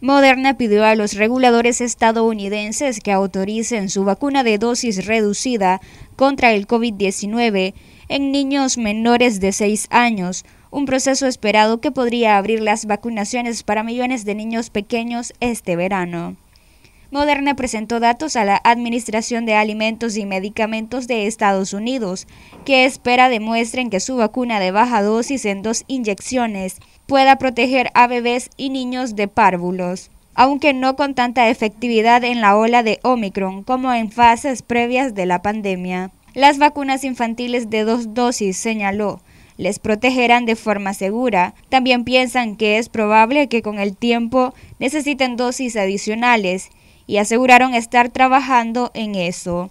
Moderna pidió a los reguladores estadounidenses que autoricen su vacuna de dosis reducida contra el COVID-19 en niños menores de 6 años, un proceso esperado que podría abrir las vacunaciones para millones de niños pequeños este verano. Moderna presentó datos a la Administración de Alimentos y Medicamentos de Estados Unidos, que espera demuestren que su vacuna de baja dosis en dos inyecciones pueda proteger a bebés y niños de párvulos, aunque no con tanta efectividad en la ola de Omicron como en fases previas de la pandemia. Las vacunas infantiles de dos dosis, señaló, les protegerán de forma segura. También piensan que es probable que con el tiempo necesiten dosis adicionales y aseguraron estar trabajando en eso.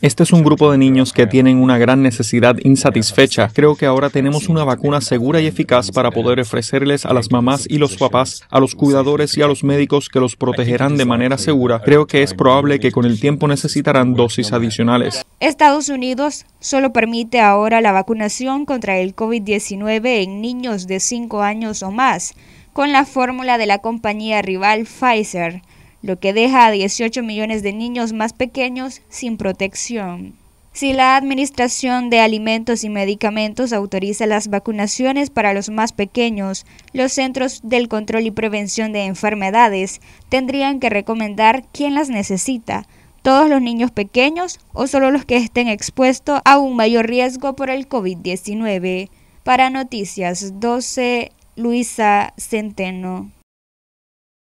Este es un grupo de niños que tienen una gran necesidad insatisfecha. Creo que ahora tenemos una vacuna segura y eficaz para poder ofrecerles a las mamás y los papás, a los cuidadores y a los médicos que los protegerán de manera segura. Creo que es probable que con el tiempo necesitarán dosis adicionales. Estados Unidos solo permite ahora la vacunación contra el COVID-19 en niños de 5 años o más, con la fórmula de la compañía rival Pfizer lo que deja a 18 millones de niños más pequeños sin protección. Si la Administración de Alimentos y Medicamentos autoriza las vacunaciones para los más pequeños, los Centros del Control y Prevención de Enfermedades tendrían que recomendar quién las necesita, todos los niños pequeños o solo los que estén expuestos a un mayor riesgo por el COVID-19. Para Noticias 12, Luisa Centeno.